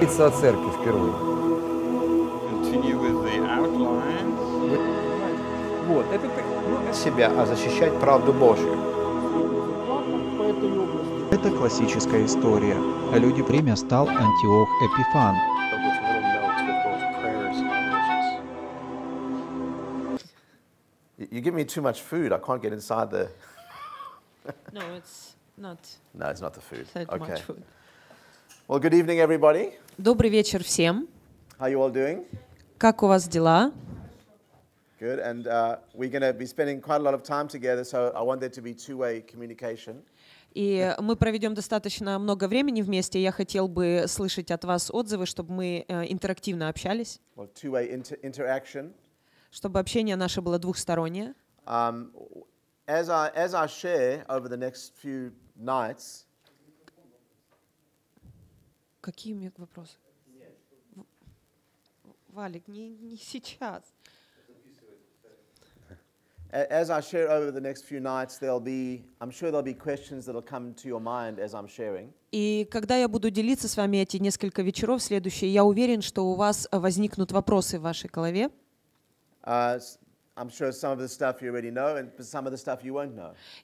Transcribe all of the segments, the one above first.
Лица церкви впервые. Вот, это ну, себя, а защищать правду Божью. Это классическая история. А Люди время стал Антиох Эпифан, you give me too much food, I can't get inside the. no, it's Not no, it's not the food. okay. Food. Well, good evening, everybody. Добрый вечер всем. How you all doing? Как у вас дела? Good, and uh, we're going to be spending quite a lot of time together, so I want there to be two-way communication. И мы проведем достаточно много времени вместе. Я хотел бы слышать от вас отзывы, чтобы мы интерактивно общались. Well, inter чтобы общение наше было двухстороннее. Um, as I, as I share over the next few nights. Какие у меня вопросы? Валик, не, не сейчас. As I share over the next few nights, there'll be, I'm sure there'll be questions that'll come to your mind as I'm sharing. И когда я буду делиться с вами эти несколько вечеров следующие, я уверен, что у вас возникнут вопросы в вашей голове. Uh,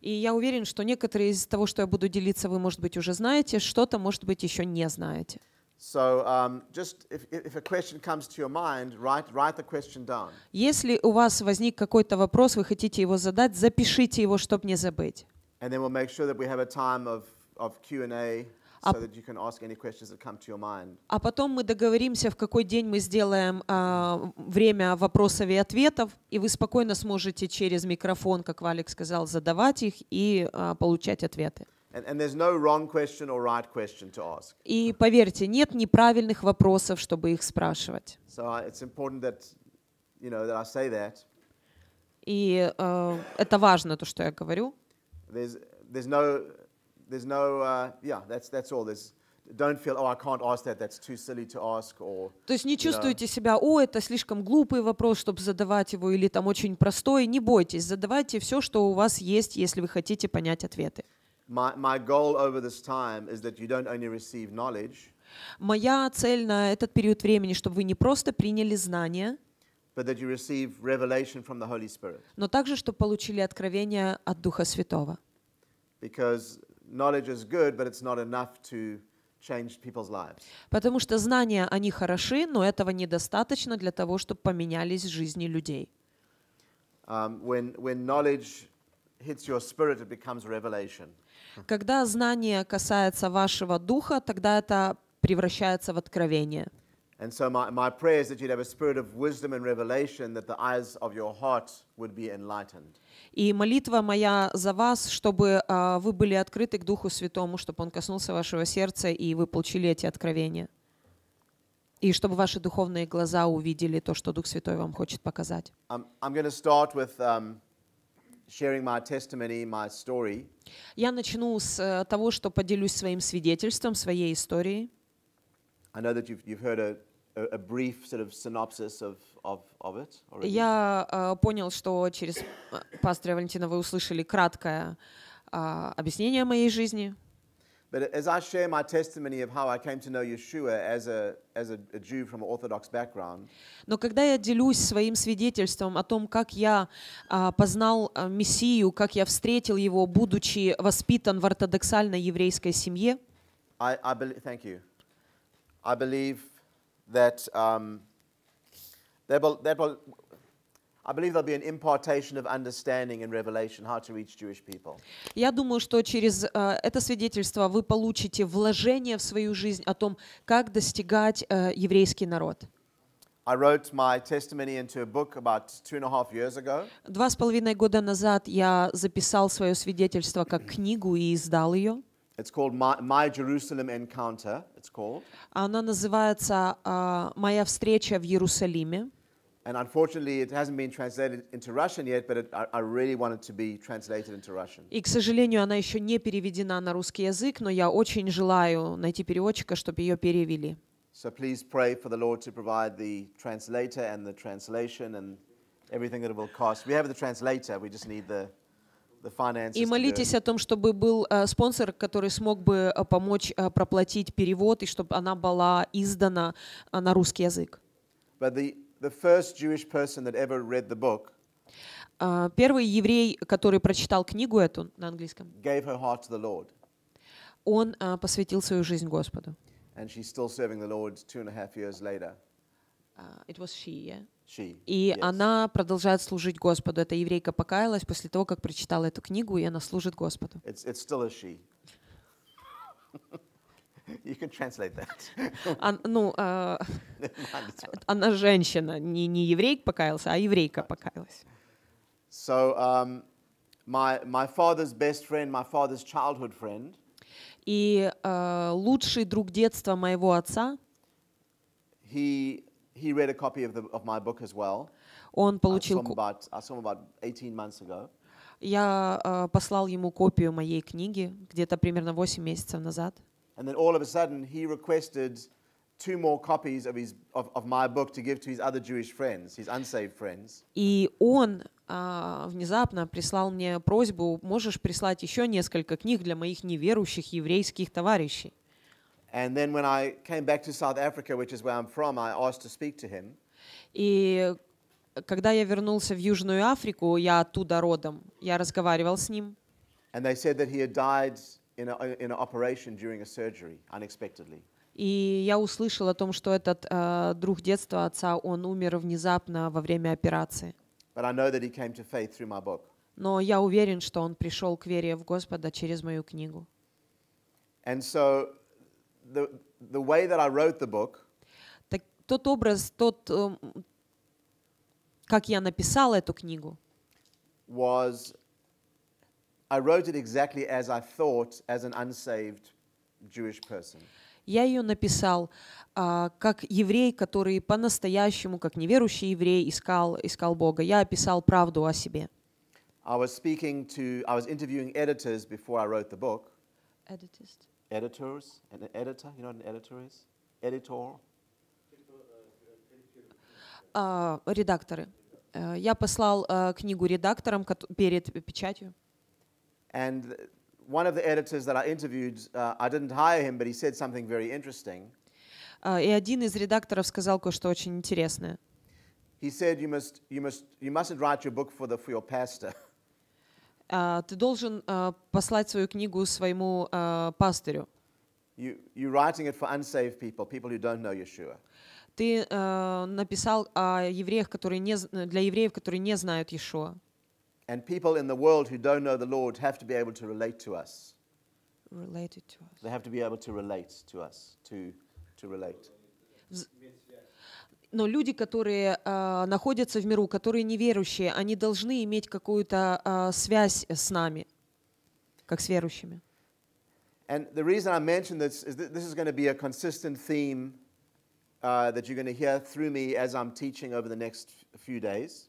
и я уверен, что некоторые из того, что я буду делиться, вы, может быть, уже знаете, что-то, может быть, еще не знаете. So, um, just if, if a question comes to your mind, write, write the question down. Если у вас возник какой-то вопрос, вы хотите его задать, запишите его, чтобы не забыть. And then we'll make sure that we have a time of, of Q&A а, а потом мы договоримся, в какой день мы сделаем а, время вопросов и ответов, и вы спокойно сможете через микрофон, как Валик сказал, задавать их и а, получать ответы. И поверьте, нет неправильных вопросов, чтобы их спрашивать. И это важно, то, что я говорю. There's, there's no there's no, uh, yeah, that's, that's all. There's, don't feel, oh, I can't ask that, that's too silly to ask, or... То есть не чувствуете know. себя, о, это слишком глупый вопрос, чтобы задавать его, или там очень простой. Не бойтесь, задавайте все, что у вас есть, если вы хотите понять ответы. My, my goal over this time is that you don't only receive knowledge, Моя цель на этот период времени, чтобы вы не просто приняли знания, но также, чтобы получили откровение от Духа Святого. Because knowledge is good, but it's not enough to change people's lives. Потому что знания, они хороши, но этого недостаточно для того, чтобы поменялись жизни людей. Um, when, when knowledge hits your spirit, it becomes revelation. Когда знание касается вашего духа, тогда это превращается в откровение. And so, my, my prayer is that you'd have a spirit of wisdom and revelation, that the eyes of your heart would be enlightened. И молитва моя за вас, чтобы uh, вы были открыты к Духу Святому, чтобы Он коснулся вашего сердца, и вы получили эти откровения. И чтобы ваши духовные глаза увидели то, что Дух Святой вам хочет показать. Я начну с э, того, что поделюсь своим свидетельством, своей историей. Я э, понял, что через э, пастора Валентина вы услышали краткое э, объяснение моей жизни. But as I share my testimony of how I came to know Yeshua as a, as a, a Jew from an Orthodox background, но когда я делюсь своим свидетельством о том, как я познал Мессию, как я встретил его, будучи воспитан в ортодоксальной еврейской семье, I, I believe, thank you. I believe that um, there will, there will, I believe there'll be an impartation of understanding and revelation how to reach Jewish people. Я думаю, что через это свидетельство вы получите вложение в свою жизнь о том, как достигать еврейский народ. I wrote my testimony into a book about two and a half years ago. Два с половиной года назад я записал свое свидетельство как книгу и издал ее. It's called My, My Jerusalem Encounter. It's called. Она называется uh, «Моя встреча в Иерусалиме». And unfortunately, it hasn't been translated into Russian yet, but it, I, I really want it to be translated into Russian. И, к сожалению, она еще не переведена на русский язык, но я очень желаю найти переводчика, чтобы ее перевели. So please pray for the Lord to provide the translator and the translation and everything that it will cost. We have the translator, we just need the И молитесь о том, чтобы был э, спонсор, который смог бы э, помочь э, проплатить перевод, и чтобы она была издана на русский язык. Первый еврей, который прочитал книгу эту на английском, он посвятил свою жизнь Господу. И она still serving the Lord two and a half years later. it was и yes. она продолжает служить Господу. Эта еврейка покаялась после того, как прочитала эту книгу, и она служит Господу. It's, it's still a she. You can translate that. а, ну, а, она женщина, не, не еврейка покаялся, а еврейка покаялась. So, um, my, my father's best friend, my father's childhood friend, и э, лучший друг детства моего отца, he He read a copy of, the, of my book as well. Он получил... I saw him about, I saw him about 18 months ago. Я э, послал ему копию моей книги где-то примерно 8 месяцев назад. And then all of a sudden he requested two more copies of, his, of, of my book to give to his other Jewish friends, his unsaved friends. И он а, внезапно прислал мне просьбу, можешь прислать еще несколько книг для моих неверующих еврейских товарищей. And then when I came back to South Africa, which is where I'm from, I asked to speak to him. И когда я вернулся в Южную Африку, я оттуда родом, я разговаривал с ним. And they said that he had died in, a, in an operation during a surgery, unexpectedly. И я услышал о том, что этот э, друг детства отца, он умер внезапно во время операции. But I know that he came to faith through my book. Но я уверен, что он пришел к вере в Господа через мою книгу. And so the, the way that I wrote the book, так, тот образ, тот, как я написал эту книгу, was I wrote it exactly as I thought as an unsaved Jewish person. Я ее написал uh, как еврей, который по-настоящему, как неверующий еврей, искал, искал Бога. Я описал правду о себе. I was speaking to, I was interviewing editors before I wrote the book. Editors. editors and an editor. You know what an editor is? Editor. Uh, редакторы. Uh, я послал uh, книгу редакторам перед печатью. And one of the editors that I interviewed, uh, I didn't hire him, but he said something very interesting. И один из редакторов сказал кое-что очень интересное. He said, you must, you must, you mustn't write your book for the for your pastor. ты должен послать свою книгу своему пастырю. You, you're writing it for unsaved people, people who don't know Yeshua. Ты написал о евреях, которые не, для евреев, которые не знают Иешуа. And people in the world who don't know the Lord have to be able to relate to us. Related to us. They have to be able to relate to us, to, to relate но люди, которые э, находятся в миру, которые неверующие, они должны иметь какую-то э, связь с нами, как с верующими. And the reason I mention this is that this is going to be a consistent theme uh, that you're going to hear through me as I'm teaching over the next few days.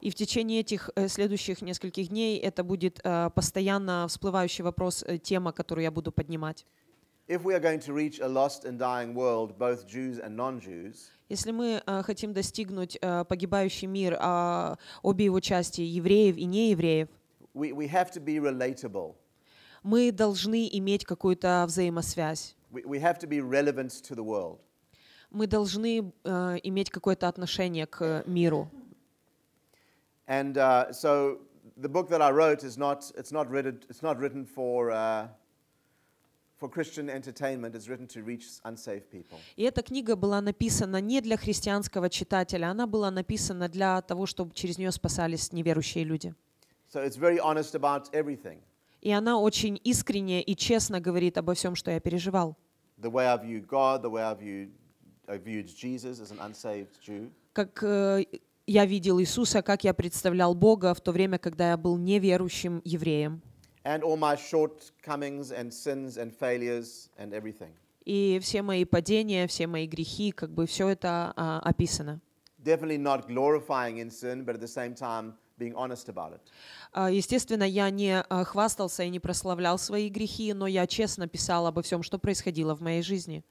И в течение этих э, следующих нескольких дней это будет э, постоянно всплывающий вопрос, э, тема, которую я буду поднимать. If we are going to reach a lost and dying world, both Jews and non-Jews, если мы э, хотим достигнуть э, погибающий мир, э, обе его части, евреев и неевреев, we, we have to be relatable. мы должны иметь какую-то взаимосвязь. We, we have to be relevant to the world. Мы должны э, иметь какое-то отношение к э, миру. And uh, so the book that I wrote is not, it's not written, it's not written for uh, for Christian entertainment is written to reach unsafe people. И эта книга была написана не для христианского читателя, она была написана для того, чтобы через нее спасались неверующие люди. So it's very honest about everything. И она очень искренне и честно говорит обо всем, что я переживал. The way I viewed God, the way I viewed, I viewed Jesus as an unsaved Jew. Как э, я видел Иисуса, как я представлял Бога в то время, когда я был неверующим евреем. and all my shortcomings and sins and failures and everything. И все мои падения, все мои грехи, как бы все это описано. Definitely not glorifying in sin, but at the same time being honest about it. естественно, я не хвастался и не прославлял свои грехи, но я честно писал обо всем, что происходило в моей жизни.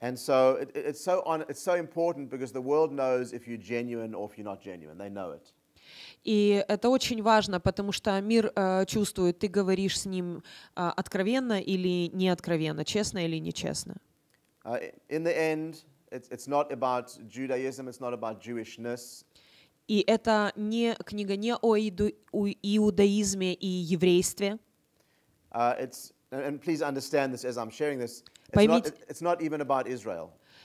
And so it, it's so on, it's so important because the world knows if you're genuine or if you're not genuine. They know it. И это очень важно, потому что мир э, чувствует, ты говоришь с ним э, откровенно или неоткровенно, честно или нечестно. Uh, и это не книга не о, иду, о иудаизме и еврействе. Uh,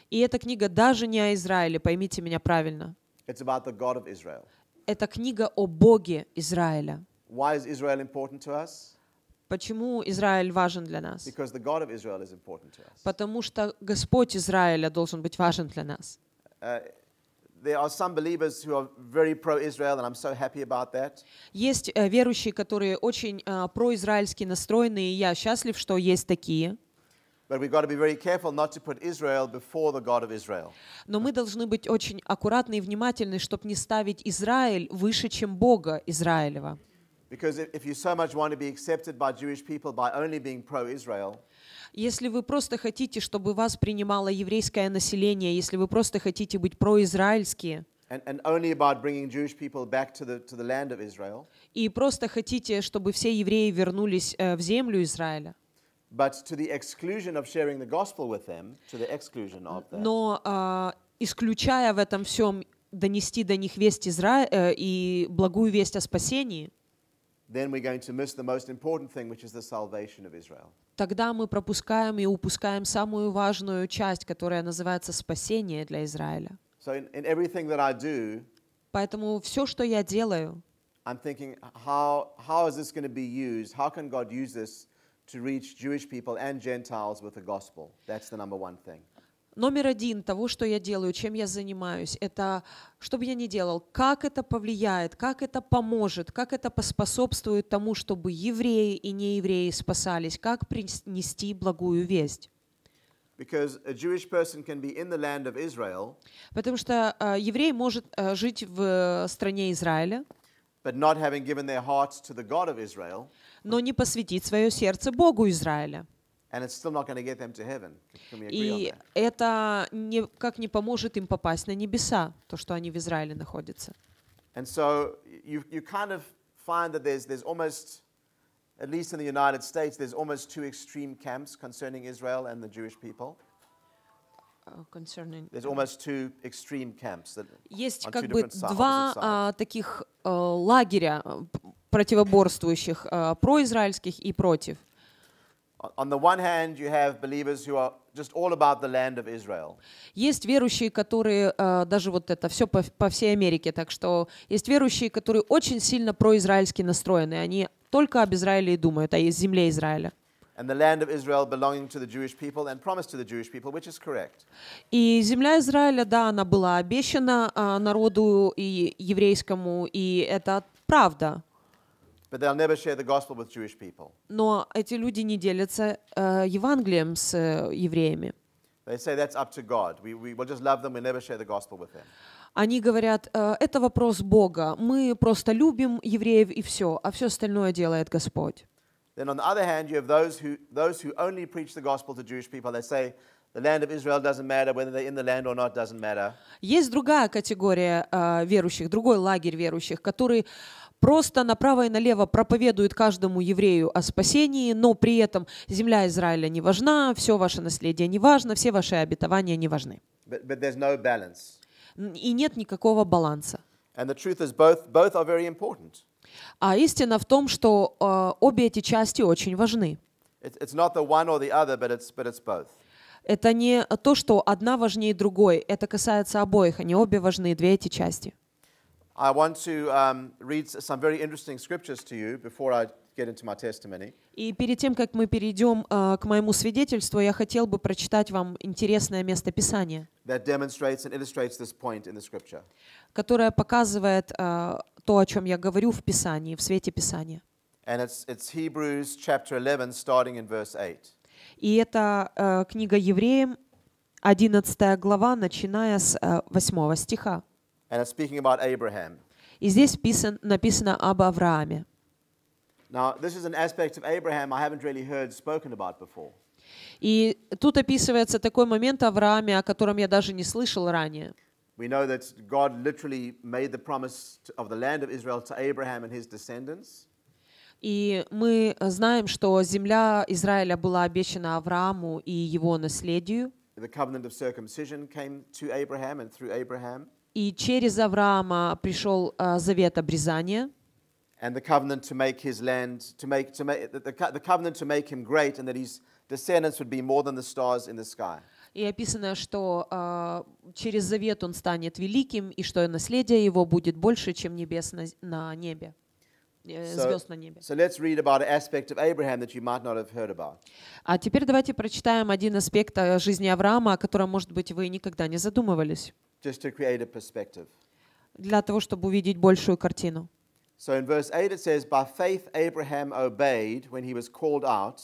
и эта книга даже не о Израиле, поймите меня правильно. It's about the God of Israel это книга о Боге Израиля. Why is Israel important to us? Почему Израиль важен для нас? Because the God of Israel is important to us. Потому что Господь Израиля должен быть важен для нас. Uh, there are some believers who are very pro-Israel, and I'm so happy about that. Есть э, верующие, которые очень э, произраильски настроены, и я счастлив, что есть такие. Но мы должны быть очень аккуратны и внимательны, чтобы не ставить Израиль выше, чем Бога Израилева. Because if you so much want to be accepted by Jewish people by only если вы просто хотите, чтобы вас принимало еврейское население, если вы просто хотите быть произраильские, и просто хотите, чтобы все евреи вернулись э, в землю Израиля, но исключая в этом всем донести до них весть Изра... Э, и благую весть о спасении, Тогда мы пропускаем и упускаем самую важную часть, которая называется спасение для Израиля. So in, in everything that I do, Поэтому все, что я делаю, I'm thinking, how, how is this going to be used? How can God use this to reach Jewish people and Gentiles with the gospel. That's the number one thing. Номер один того, что я делаю, чем я занимаюсь, это, что бы я ни делал, как это повлияет, как это поможет, как это поспособствует тому, чтобы евреи и неевреи спасались, как принести благую весть. Потому что э, еврей может э, жить в э, стране Израиля, but not having given their hearts Israel, но не посвятить свое сердце Богу Израиля. И это никак не поможет им попасть на небеса, то, что они в Израиле находятся. And so you, you kind of find that there's, there's almost, at least in the United States, there's almost two extreme camps concerning Israel and the Jewish people. Concerning... There's almost two extreme camps that, Есть как бы два таких лагеря противоборствующих, э, произраильских и против. Есть верующие, которые э, даже вот это все по, по всей Америке, так что есть верующие, которые очень сильно произраильски настроены, они только об Израиле и думают, а есть земле Израиля. And the land of Israel belonging to the Jewish people and promised to the Jewish people, which is correct. И земля Израиля, да, она была обещана а, народу и еврейскому, и это правда. Но эти люди не делятся э, Евангелием с э, евреями. Они говорят, э, это вопрос Бога. Мы просто любим евреев и все, а все остальное делает Господь. Then on the other hand, you have those the gospel to Jewish people. They say, the land of Israel doesn't matter, whether they're in the land or not Есть другая категория э, верующих, другой лагерь верующих, который просто направо и налево проповедует каждому еврею о спасении, но при этом земля Израиля не важна, все ваше наследие не важно, все ваши обетования не важны. But, but there's no balance. И нет никакого баланса. And the truth is both, both are very important. А истина в том, что э, обе эти части очень важны. Это не то, что одна важнее другой. Это касается обоих. Они обе важны, две эти части. I want to um, read some very interesting scriptures to you before I get into my testimony. И перед тем, как мы перейдем uh, к моему свидетельству, я хотел бы прочитать вам интересное местописание, That demonstrates and illustrates this point in the scripture. которое показывает uh, то, о чем я говорю в Писании, в свете Писания. And it's, it's Hebrews chapter 11, starting in verse 8. И это uh, книга Евреям, 11 глава, начиная с 8 стиха. And it's speaking about Abraham. И здесь писан, написано об Аврааме. Now, this is an aspect of Abraham I haven't really heard spoken about before. И тут описывается такой момент Аврааме, о котором я даже не слышал ранее. We know that God literally made the promise of the land of Israel to Abraham and his descendants. И мы знаем, что земля Израиля была обещана Аврааму и его наследию. The covenant of circumcision came to Abraham and through Abraham. И через Авраама пришел а, завет обрезания. And the covenant to make his land, to make, to make the, the covenant to make him great, and that his descendants would be more than the stars in the sky. И описано, что э, через завет он станет великим, и что наследие его будет больше, чем небес на, э, звезд на небе. А теперь давайте прочитаем один аспект а, жизни Авраама, о котором, может быть, вы никогда не задумывались. just to create a perspective. для того, чтобы увидеть большую картину. So in verse 8 it says, By faith Abraham obeyed when he was called out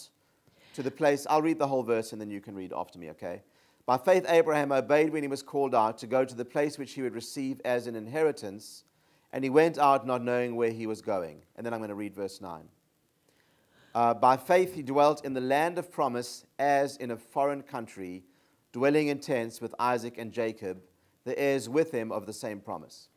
to the place. I'll read the whole verse and then you can read after me, okay? By faith Abraham obeyed when he was called out to go to the place which he would receive as an inheritance, and he went out not knowing where he was going. And then I'm going to read verse 9. Uh, by faith he dwelt in the land of promise as in a foreign country, dwelling in tents with Isaac and Jacob the heirs with him of the same promise.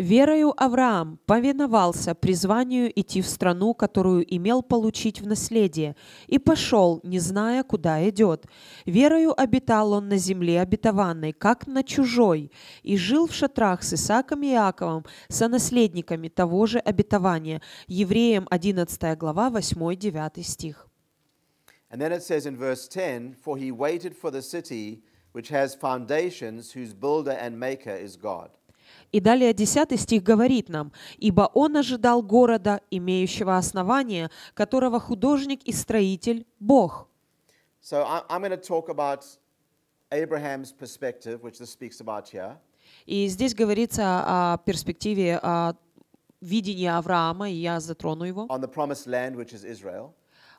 Верою Авраам повиновался призванию идти в страну, которую имел получить в наследие, и пошел, не зная, куда идет. Верою обитал он на земле обетованной, как на чужой, и жил в шатрах с Исааком и Иаковом, наследниками того же обетования. Евреям 11 глава 8-9 стих. And then it says in verse 10, «For he waited for the city, which has foundations, whose builder and maker is God. И далее 10 стих говорит нам, «Ибо он ожидал города, имеющего основание, которого художник и строитель – Бог». So I'm going to talk about Abraham's perspective, which this speaks about here. И здесь говорится о перспективе о видении Авраама, и я затрону его. On the promised land, which is Israel.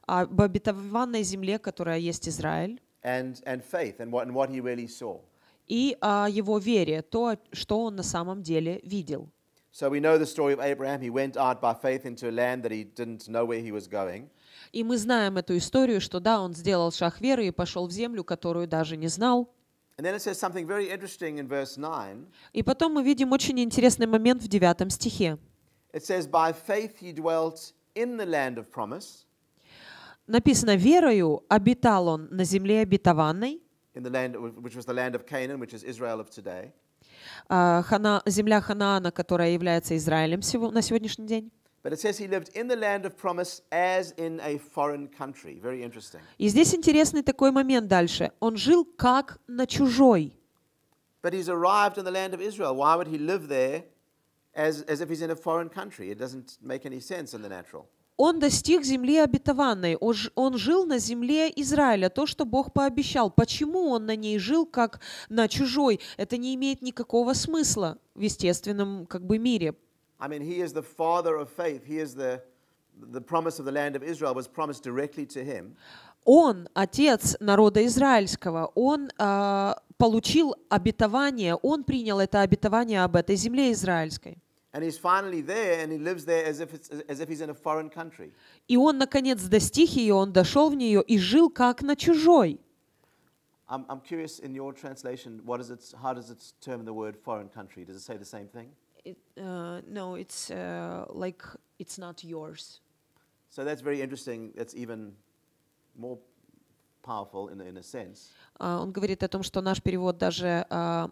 Об обетованной земле, которая есть Израиль and, and faith and what, and what he really saw. И о его вере, то, что он на самом деле видел. So we know the story of Abraham. He went out by faith into a land that he didn't know where he was going. И мы знаем эту историю, что да, он сделал шаг веры и пошел в землю, которую даже не знал. И потом мы видим очень интересный момент в девятом стихе. It says, By faith he dwelt in the land of promise написано верою обитал он на земле обетованной. In the land, which was the land of Canaan, which is Israel of today. Uh, Хана, земля Ханаана, которая является Израилем сего, на сегодняшний день. But it says he lived in the land of promise as in a foreign country. Very interesting. И здесь интересный такой момент дальше. Он жил как на чужой. But he's arrived in the land of Israel. Why would he live there as, as if he's in a foreign country? It doesn't make any sense in the natural он достиг земли обетованной, он жил на земле Израиля, то, что Бог пообещал. Почему он на ней жил, как на чужой? Это не имеет никакого смысла в естественном как бы, мире. I mean, he is the father of faith. He is the, the promise of the land of Israel was promised directly to him. Он, отец народа израильского, он э, получил обетование, он принял это обетование об этой земле израильской. And he's finally there, and he lives there as if, it's, as if he's in a foreign country. И он, наконец, достиг ее, он дошел в нее и жил как на чужой. I'm, I'm curious in your translation, what is it, how does it term the word foreign country? Does it say the same thing? It, uh, no, it's uh, like it's not yours. So that's very interesting. That's even more powerful in, in a sense. Uh, он говорит о том, что наш перевод даже uh,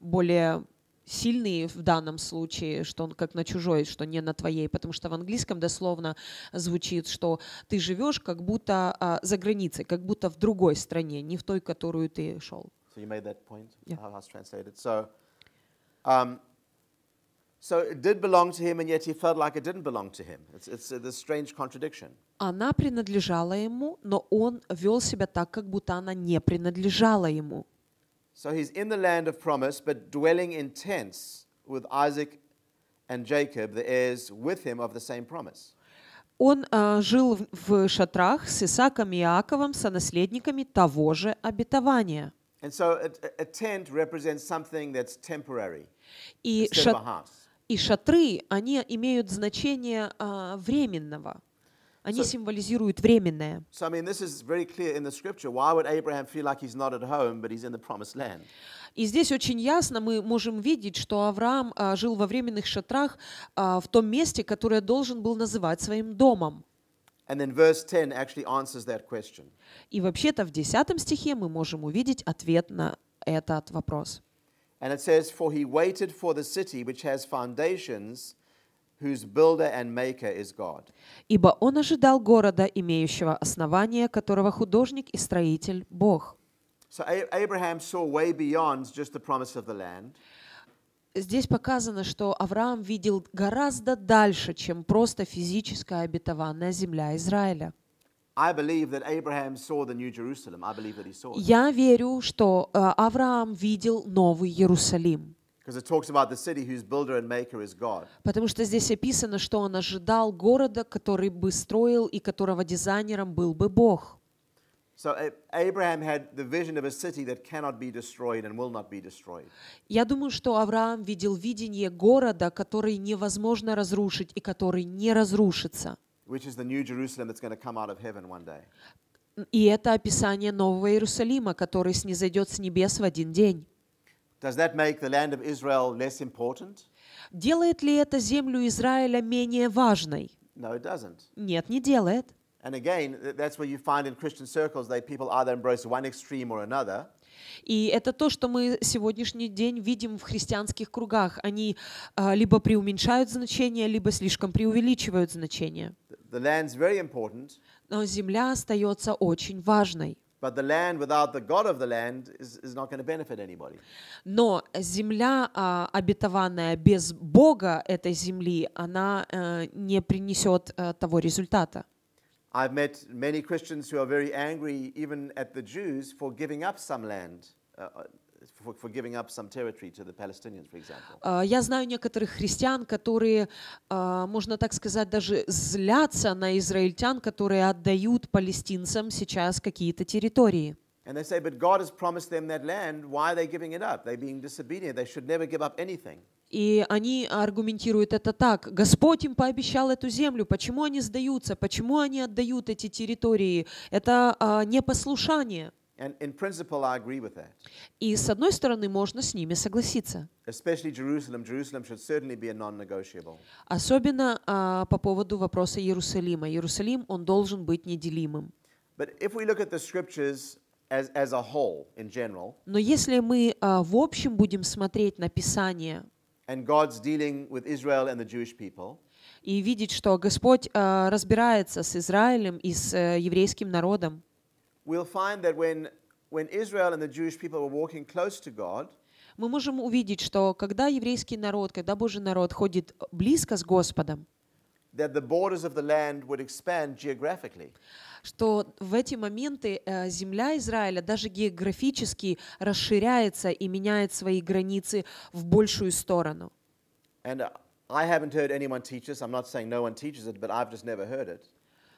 более сильный в данном случае, что он как на чужой, что не на твоей, потому что в английском дословно звучит, что ты живешь как будто а, за границей, как будто в другой стране, не в той, которую ты шел. So you made that point. Yeah. How it's translated. So, um, so it did belong to him, and yet he felt like it didn't belong to him. It's it's this strange contradiction. Она принадлежала ему, но он вел себя так, как будто она не принадлежала ему. So he's in the land of promise, but dwelling in tents with Isaac and Jacob, the heirs with him of the same promise. Он э, жил в шатрах с Исаком и Иаковом, наследниками того же обетования. And so a, a tent represents something that's temporary. И, шат... и шатры, они имеют значение э, временного. Они символизируют временное. So I mean, this is very clear in the scripture. Why would Abraham feel like he's not at home, but he's in the promised land? И здесь очень ясно мы можем видеть, что Авраам а, жил во временных шатрах а, в том месте, которое должен был называть своим домом. And then verse 10 actually answers that question. И вообще-то в 10 стихе мы можем увидеть ответ на этот вопрос. And it says, for he waited for the city which has foundations, whose builder and maker is God. Ибо он ожидал города, имеющего основание, которого художник и строитель Бог. So Abraham а-, saw way beyond just the promise of the land. Здесь показано, что Авраам видел гораздо дальше, чем просто физическая обетованная земля Израиля. Я верю, что э, Авраам видел Новый Иерусалим. Потому что здесь описано, что он ожидал города, который бы строил и которого дизайнером был бы Бог. So э, Abraham had the vision of a city that cannot be destroyed Я думаю, что Авраам видел видение города, который невозможно разрушить и который не разрушится. И это описание Нового Иерусалима, который снизойдет с небес в один день. Does that make the land of Israel less important? Делает ли это землю Израиля менее важной? No, it doesn't. Нет, не делает. And again, that's where you find in Christian circles that people either embrace one extreme or another. И это то, что мы сегодняшний день видим в христианских кругах. Они а, либо преуменьшают значение, либо слишком преувеличивают значение. Но земля остается очень важной. But the land without the God of the land is, is not going to benefit anybody. Но земля, а, обетованная без Бога этой земли, она а, э, не принесет а, э, того результата. I've met many Christians who are very angry even at the Jews for giving up some land. Uh, Я знаю некоторых христиан, которые, а, можно так сказать, даже злятся на израильтян, которые отдают палестинцам сейчас какие-то территории. And they say, but God has promised them that land. Why are they giving it up? They're being disobedient. They should never give up anything. И они аргументируют это так. Господь им пообещал эту землю. Почему они сдаются? Почему они отдают эти территории? Это а, непослушание. And in principle, I agree with that. И с одной стороны, можно с ними согласиться. Особенно uh, по поводу вопроса Иерусалима. Иерусалим, он должен быть неделимым. Но если мы uh, в общем будем смотреть на Писание и видеть, что Господь uh, разбирается с Израилем и с э, еврейским народом, we'll find that when, when Israel and the Jewish people were walking close to God, мы можем увидеть, что когда еврейский народ, когда Божий народ ходит близко с Господом, that the borders of the land would expand geographically. что в эти моменты земля Израиля даже географически расширяется и меняет свои границы в большую сторону. And I haven't heard anyone teach this. I'm not saying no one teaches it, but I've just never heard it.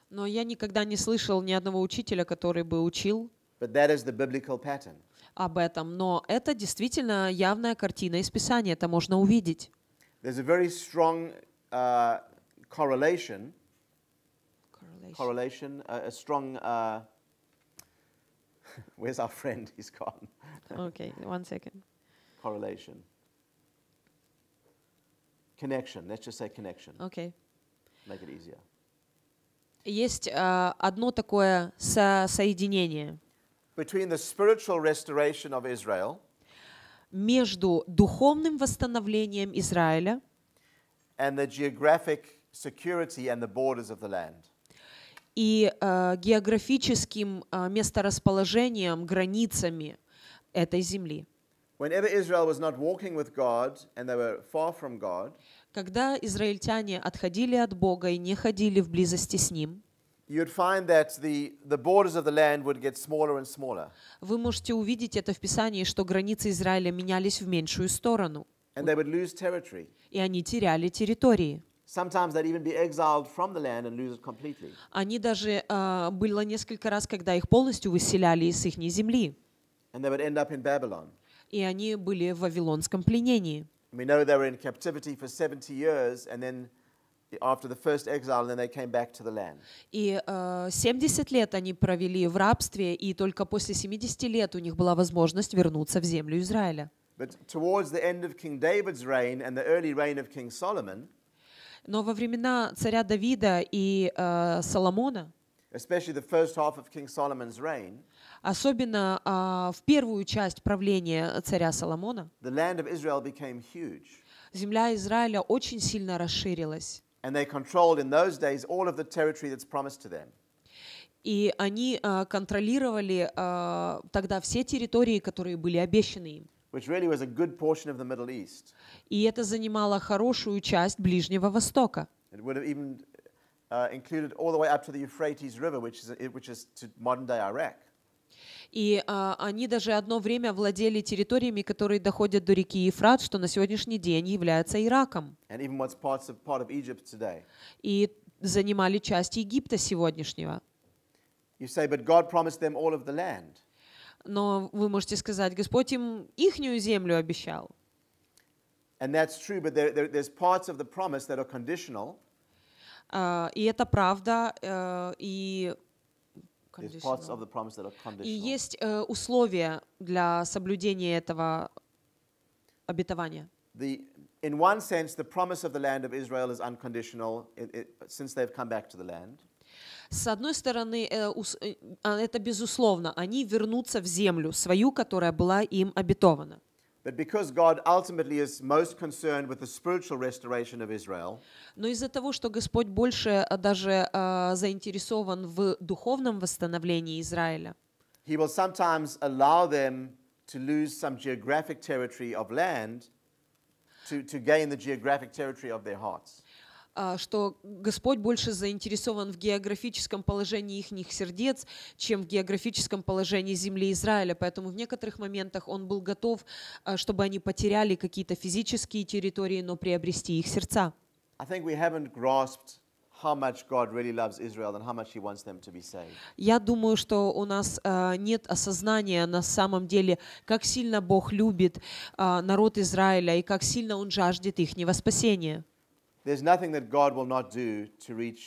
Но я никогда не слышал ни одного учителя, который бы учил об этом. Но это действительно явная картина из Писания, это можно увидеть. There's a very strong uh, correlation, correlation, correlation a strong. Uh, where's our friend? He's gone. okay, one second. Correlation. Connection. Let's just say connection. Okay. Make it easier есть а, одно такое соединение между духовным восстановлением Израиля и а, географическим а, месторасположением, границами этой земли. Whenever Israel was not walking with God and they were far from God, когда израильтяне отходили от Бога и не ходили в близости с Ним, Вы можете увидеть это в Писании, что границы Израиля менялись в меньшую сторону. And they would lose territory. И они теряли территории. Sometimes they'd Они даже uh, было несколько раз, когда их полностью выселяли из их земли. And they would end up in Babylon. И они были в вавилонском пленении. We know they were in captivity for 70 years and then after the first exile and then they came back to the land. И uh, 70 лет они провели в рабстве, и только после 70 лет у них была возможность вернуться в землю Израиля. But towards the end of King David's reign and the early reign of King Solomon, но во времена царя Давида и uh, Соломона, especially the first half of King Solomon's reign, особенно а, в первую часть правления царя Соломона, земля Израиля очень сильно расширилась. И они а, контролировали а, тогда все территории, которые были обещаны им. really И это занимало хорошую часть Ближнего Востока. It would have even uh, included all the way up to the River, which is, which is и а, они даже одно время владели территориями, которые доходят до реки Ефрат, что на сегодняшний день является Ираком. И занимали часть Египта сегодняшнего. Но вы можете сказать, Господь им ихнюю землю обещал. And that's true, but there, there, there's parts of the promise that are conditional. Uh, и это правда, uh, и и есть э, условия для соблюдения этого обетования. The, in one sense, the promise of the land of Israel is unconditional it, it, since they've come back to the land. С одной стороны, э, э, а, это безусловно, они вернутся в землю свою, которая была им обетована. But because God ultimately is most concerned with the spiritual restoration of Israel, но из-за того, что Господь больше э, даже uh, заинтересован в духовном восстановлении Израиля, He will sometimes allow them to lose some geographic territory of land to, to gain the geographic territory of their hearts. А, что Господь больше заинтересован в географическом положении их сердец, чем в географическом положении земли Израиля. Поэтому в некоторых моментах Он был готов, а, чтобы они потеряли какие-то физические территории, но приобрести их сердца. Я думаю, что у нас а, нет осознания на самом деле, как сильно Бог любит народ Израиля и как сильно Он жаждет их спасения. there's nothing that God will not do to reach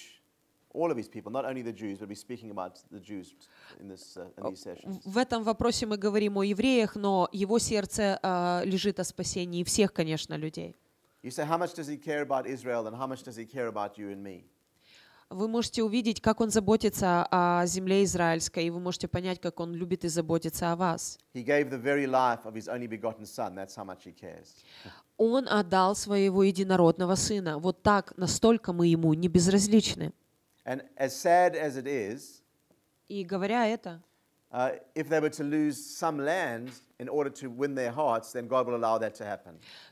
all of his people, not only the Jews, but we're speaking about the Jews in this, uh, in these sessions. В этом вопросе мы говорим о евреях, но его сердце э, лежит о спасении всех, конечно, людей. You say, how much does he care about Israel and how much does he care about you and me? вы можете увидеть, как он заботится о земле израильской, и вы можете понять, как он любит и заботится о вас. Он отдал своего единородного сына. Вот так, настолько мы ему не безразличны. и говоря это, Uh, if they were to lose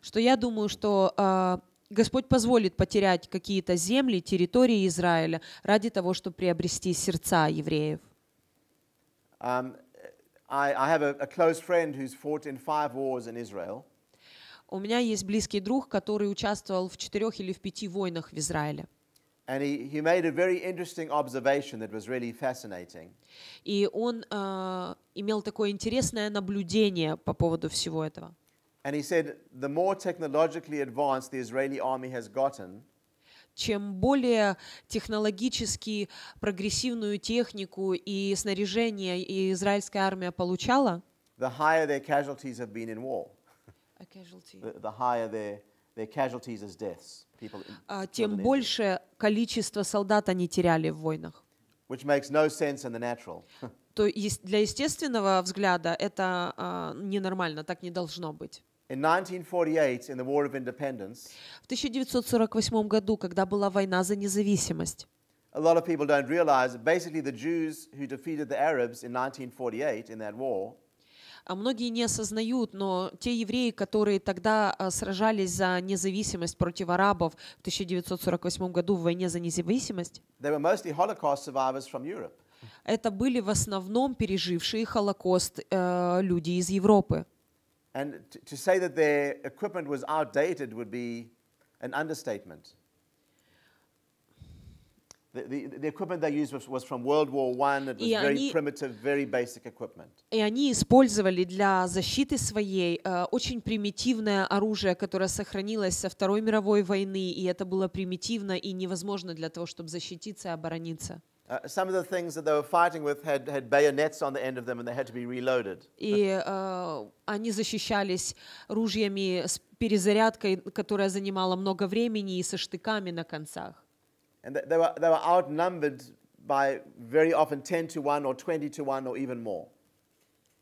Что я думаю, что а, Господь позволит потерять какие-то земли, территории Израиля ради того, чтобы приобрести сердца евреев. Um, У меня есть близкий друг, который участвовал в четырех или в пяти войнах в Израиле. And he, he made a very interesting observation that was really fascinating. И он э, имел такое интересное наблюдение по поводу всего этого. And he said, the more technologically advanced the Israeli army has gotten, чем более технологически прогрессивную технику и снаряжение и израильская армия получала, the higher their casualties have been in war. A casualty. The, the higher their, their casualties as deaths. People in, тем больше количество солдат они теряли в войнах. Which makes no sense in the natural. То есть для естественного взгляда это uh, ненормально, так не должно быть в 1948 году, когда была война за независимость, a lot of people don't realize that basically the Jews who defeated the Arabs in 1948 in that war а многие не осознают, но те евреи, которые тогда а, сражались за независимость против арабов в 1948 году в войне за независимость, это были в основном пережившие Холокост э, люди из Европы. And to, say that their equipment was outdated would be an understatement. The, the, the equipment they used was, was from World War One. It was very они, primitive, very basic equipment. И они использовали для защиты своей э, очень примитивное оружие, которое сохранилось со Второй мировой войны, и это было примитивно и невозможно для того, чтобы защититься и оборониться some of the things that they were fighting with had, had bayonets on the end of them and they had to be reloaded. И они защищались ружьями с перезарядкой, которая занимала много времени и со штыками на концах. And they were, they were outnumbered by very often 10 to 1 or 20 to 1 or even more.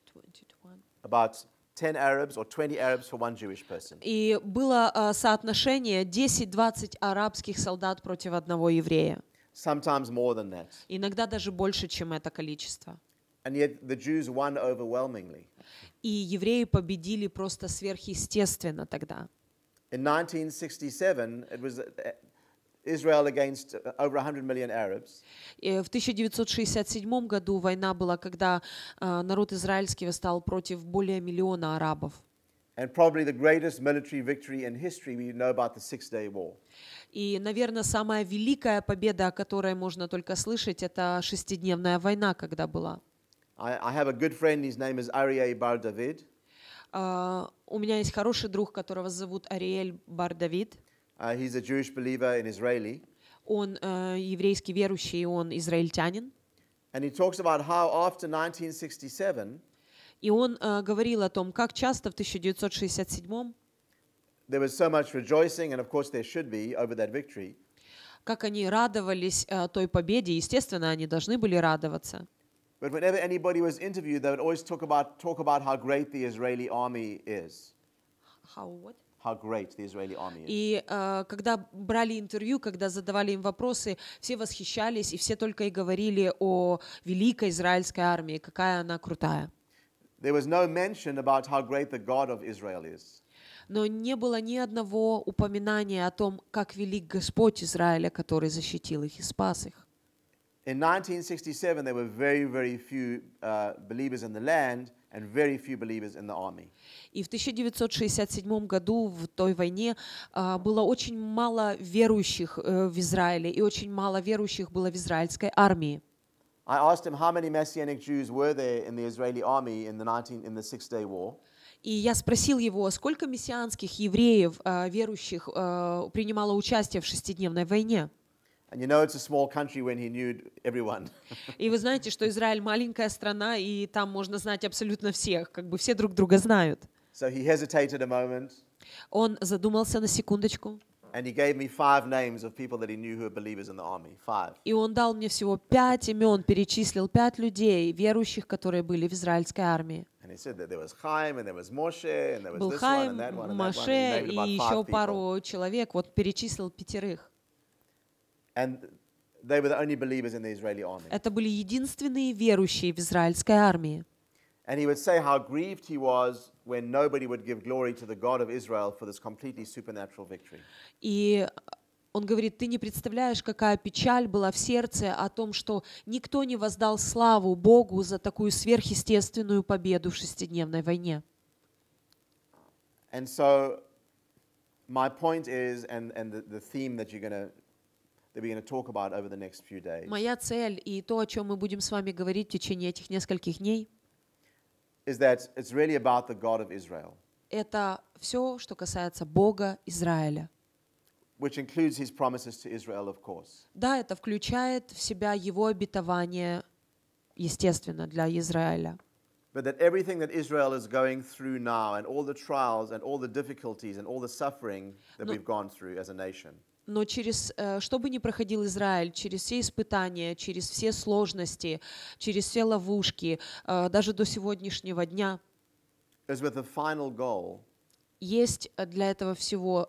20 to 1. About 10 Arabs or 20 Arabs for one Jewish person. И было соотношение 10-20 арабских солдат против одного еврея. Sometimes more than that. Иногда даже больше, чем это количество. And yet the Jews won overwhelmingly. И евреи победили просто сверхъестественно тогда. In 1967 it was uh, Israel against uh, over 100 million Arabs. Э, в 1967 году война была, когда а, народ израильский восстал против более миллиона арабов. And probably the greatest military victory in history we know about the Six-Day War. И, наверное, самая великая победа, о которой можно только слышать, это шестидневная война, когда была. I, I have a good friend, his name is Aryeh Bar David. Uh, у меня есть хороший друг, которого зовут Ариэль Бар Давид. Uh, he's a Jewish believer in Israeli. Он uh, еврейский верующий, он израильтянин. And he talks about how after 1967 и он э, говорил о том, как часто в 1967 Как они радовались э, той победе, естественно, они должны были радоваться. But whenever anybody was interviewed, they would always talk about, talk about how great the Israeli army is. How what? How great the Israeli army is. И э, когда брали интервью, когда задавали им вопросы, все восхищались и все только и говорили о великой израильской армии, какая она крутая. There was no mention about how great the God of Israel is. Но не было ни одного упоминания о том, как велик Господь Израиля, который защитил их и спас их. In 1967, there were very, very few uh, believers in the land and very few believers in the army. И в 1967 году в той войне а, было очень мало верующих э, в Израиле, и очень мало верующих было в израильской армии. I asked him how many Messianic Jews were there in the Israeli army in the 19 in the Six Day War. И я спросил его, сколько мессианских евреев, э, верующих, э, принимало участие в шестидневной войне. И вы знаете, что Израиль маленькая страна, и там можно знать абсолютно всех, как бы все друг друга знают. So he hesitated a moment. Он задумался на секундочку. И он дал мне всего пять имен, перечислил пять людей, верующих, которые были в израильской армии. Был Хайм, Маше и еще пару человек, вот перечислил пятерых. Это были единственные верующие в израильской армии. And he would say how grieved he was when nobody would give glory to the God of Israel for this completely supernatural victory. И он говорит, ты не представляешь, какая печаль была в сердце о том, что никто не воздал славу Богу за такую сверхъестественную победу в шестидневной войне. And so my point is, and, and the, the theme that you're going to that we're going to talk about over the next few days. Моя цель и то, о чем мы будем с вами говорить в течение этих нескольких дней – is that it's really about the God of Israel. Это все, что касается Бога Израиля. Which includes his promises to Israel, of course. Да, это включает в себя его обетование, естественно, для Израиля. But that everything that Israel is going through now and all the trials and all the difficulties and all the suffering that we've gone through as a nation. но через, э, что бы ни проходил Израиль, через все испытания, через все сложности, через все ловушки, э, даже до сегодняшнего дня, goal, есть э, для этого всего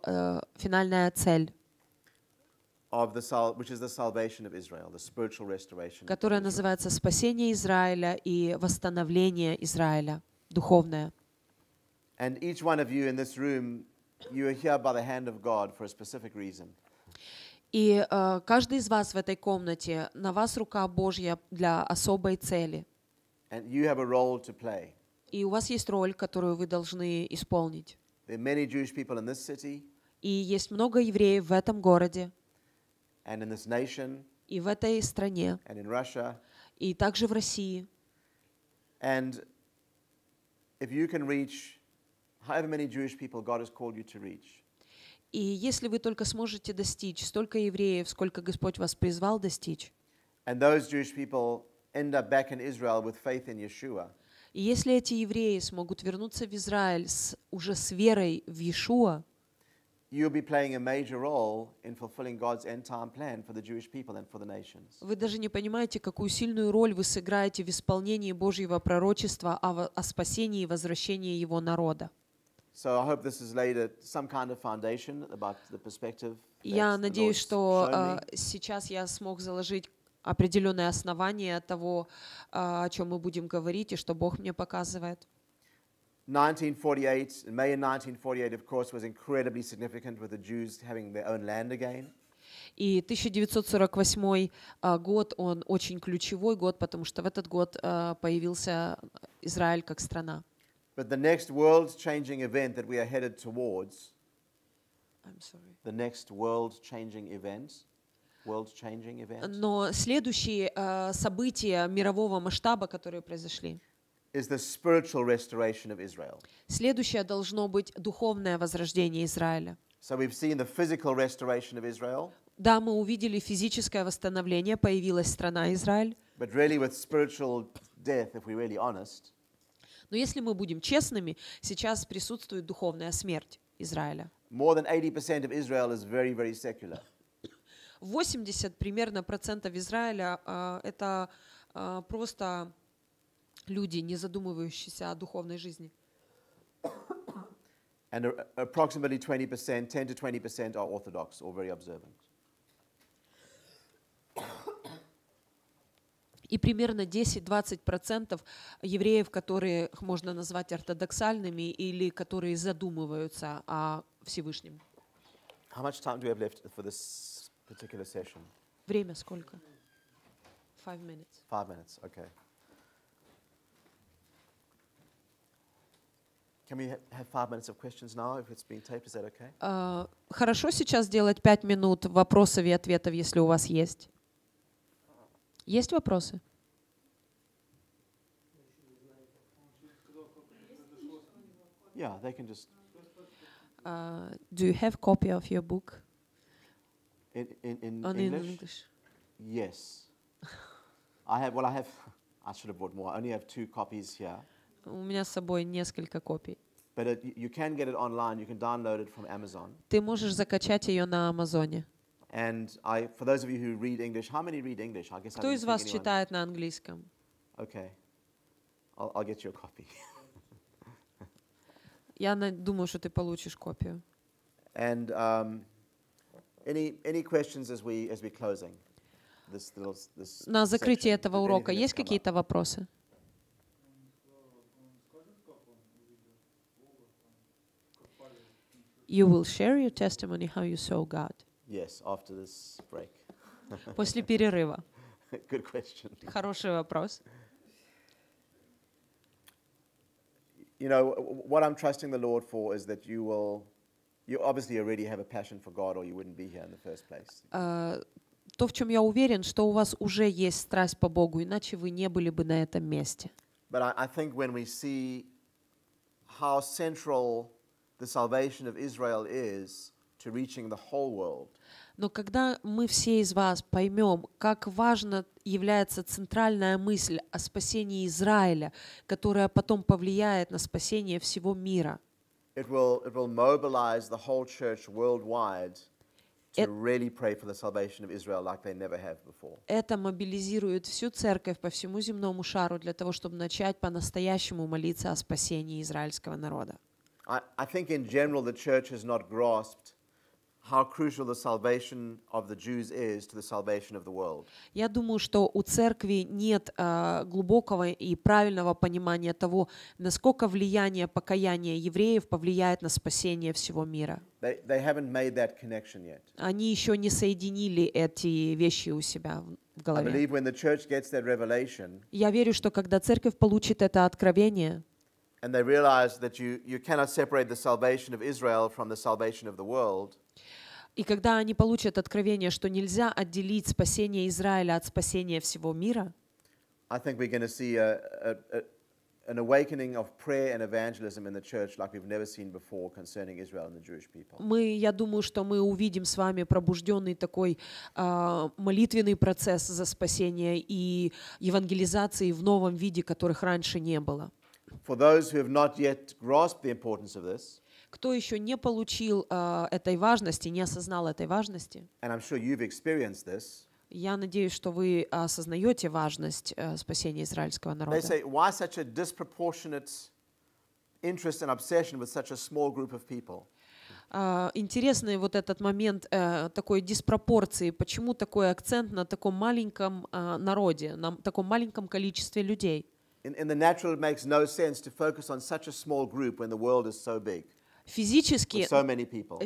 финальная цель. которая называется спасение Израиля и восстановление Израиля духовное. And each one of you in this room, you are here by the hand of God for a specific reason. И э, каждый из вас в этой комнате, на вас рука Божья для особой цели. And you have a role to play. И у вас есть роль, которую вы должны исполнить. There are many Jewish people in this city. И есть много евреев в этом городе. And in this nation. И в этой стране. And in Russia. И также в России. And if you can reach however many Jewish people God has called you to reach. И если вы только сможете достичь столько евреев, сколько Господь вас призвал достичь, И если эти евреи смогут вернуться в Израиль с, уже с верой в Иешуа, вы даже не понимаете, какую сильную роль вы сыграете в исполнении Божьего пророчества о, о спасении и возвращении его народа. Я надеюсь, что э, сейчас я смог заложить определенное основание того, э, о чем мы будем говорить и что Бог мне показывает. 1948, May 1948, of course, was incredibly significant with the Jews having their own land again. И 1948 э, год, он очень ключевой год, потому что в этот год появился Израиль как страна. But the next world changing event that we are headed towards. I'm sorry. The next world changing event. World changing event. Но следующие uh, события мирового масштаба, которые произошли. Is the spiritual restoration of Israel. Следующее должно быть духовное возрождение Израиля. So we've seen the physical restoration of Israel. Да, мы увидели физическое восстановление, появилась страна Израиль. But really with spiritual death, if we're really honest. Но если мы будем честными, сейчас присутствует духовная смерть Израиля. More than 80% of Israel is very, very secular. 80 примерно процентов Израиля uh, это uh, просто люди, не задумывающиеся о духовной жизни. And approximately 20%, 10 to 20% are orthodox or very observant. и примерно 10-20% евреев, которые можно назвать ортодоксальными или которые задумываются о Всевышнем. How much time do we have left for this particular session? Время сколько? Five minutes. Five minutes, okay. Can we have five minutes of questions now if it's being taped? Is that okay? Э, хорошо сейчас делать пять минут вопросов и ответов, если у вас есть. Есть вопросы? Yeah, they can just. Uh, do you have copy of your book? In in, in Only English? English. Yes. I have. Well, I have. I should have bought more. I only have two copies here. У меня с собой несколько копий. But it, you can get it online. You can download it from Amazon. Ты можешь закачать ее на Амазоне. And I, for those of you who read English, how many read English? I guess Кто из вас anyone. читает на английском? Okay. I'll, I'll get you a copy. Я думаю, что ты получишь копию. And um, any, any questions as we, as we closing? This little, this на закрытии section, этого урока есть какие-то вопросы? You will share your testimony how you saw God. Yes, after this break. После перерыва. Good question. Хороший вопрос. You know, what I'm trusting the Lord for is that you will, you obviously already have a passion for God or you wouldn't be here in the first place. То, в чем я уверен, что у вас уже есть страсть по Богу, иначе вы не были бы на этом месте. But I, I think when we see how central the salvation of Israel is, to reaching the whole world. Но когда мы все из вас поймем, как важно является центральная мысль о спасении Израиля, которая потом повлияет на спасение всего мира, it will, it will really like Это мобилизирует всю церковь по всему земному шару для того, чтобы начать по-настоящему молиться о спасении израильского народа. I, I think in general the church has not grasped how crucial the salvation of the Jews is to the salvation of the world. Я думаю, что у церкви нет а, глубокого и правильного понимания того, насколько влияние покаяния евреев повлияет на спасение всего мира. They, they haven't made that connection yet. Они еще не соединили эти вещи у себя в голове. I believe when the church gets that revelation, Я верю, что когда церковь получит это откровение, And they realized that you, you cannot separate the salvation of Israel from the salvation of the world. И когда они получат откровение, что нельзя отделить спасение Израиля от спасения всего мира, I think we're going to see a, a, a, an awakening of prayer and evangelism in the church like we've never seen before concerning Israel and the Jewish people. Мы, я думаю, что мы увидим с вами пробужденный такой uh, молитвенный процесс за спасение и евангелизации в новом виде, которых раньше не было. For those who have not yet grasped the importance of this, кто еще не получил uh, этой важности, не осознал этой важности, and I'm sure you've experienced this, я надеюсь, что вы осознаете важность uh, спасения израильского народа. They say, Why such a disproportionate interest and obsession with such a small group of people? Uh, интересный вот этот момент uh, такой диспропорции, почему такой акцент на таком маленьком uh, народе, на таком маленьком количестве людей. In, in the natural, it makes no sense to focus on such a small group when the world is so big. Физически,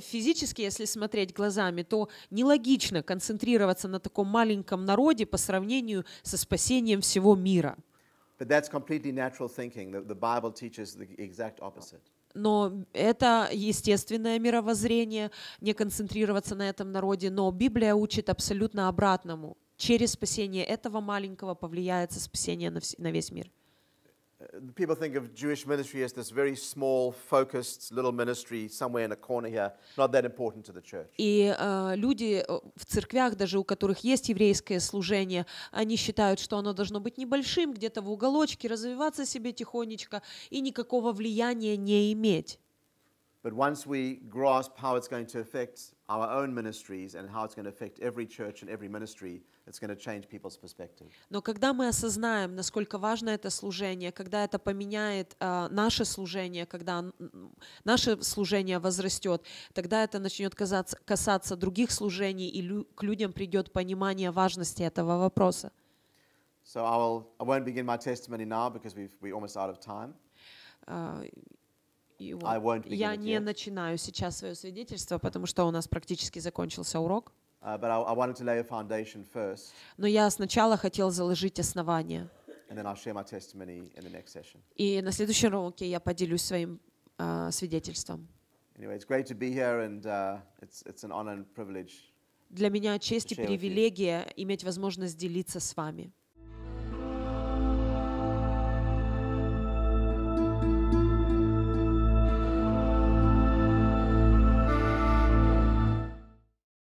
физически, если смотреть глазами, то нелогично концентрироваться на таком маленьком народе по сравнению со спасением всего мира. Но это естественное мировоззрение, не концентрироваться на этом народе. Но Библия учит абсолютно обратному. Через спасение этого маленького повлияется спасение на весь мир people think of Jewish ministry as this very small, focused little ministry somewhere in a corner here, not that important to the church. И э, люди в церквях, даже у которых есть еврейское служение, они считают, что оно должно быть небольшим, где-то в уголочке, развиваться себе тихонечко и никакого влияния не иметь. But once we grasp how it's going to affect our own ministries and how it's going to affect every church and every ministry, it's going to change people's perspective. Но когда мы осознаем, насколько важно это служение, когда это поменяет uh, наше служение, когда наше служение возрастет, тогда это начнет казаться, касаться других служений, и лю к людям придет понимание важности этого вопроса. So I, will, I won't begin my testimony now because we've, we're almost out of time. Uh, вот, я не начинаю сейчас свое свидетельство, потому что у нас практически закончился урок. Uh, Но я сначала хотел заложить основание. И на следующем уроке я поделюсь своим а, uh, свидетельством. Для меня честь и привилегия иметь возможность делиться с вами.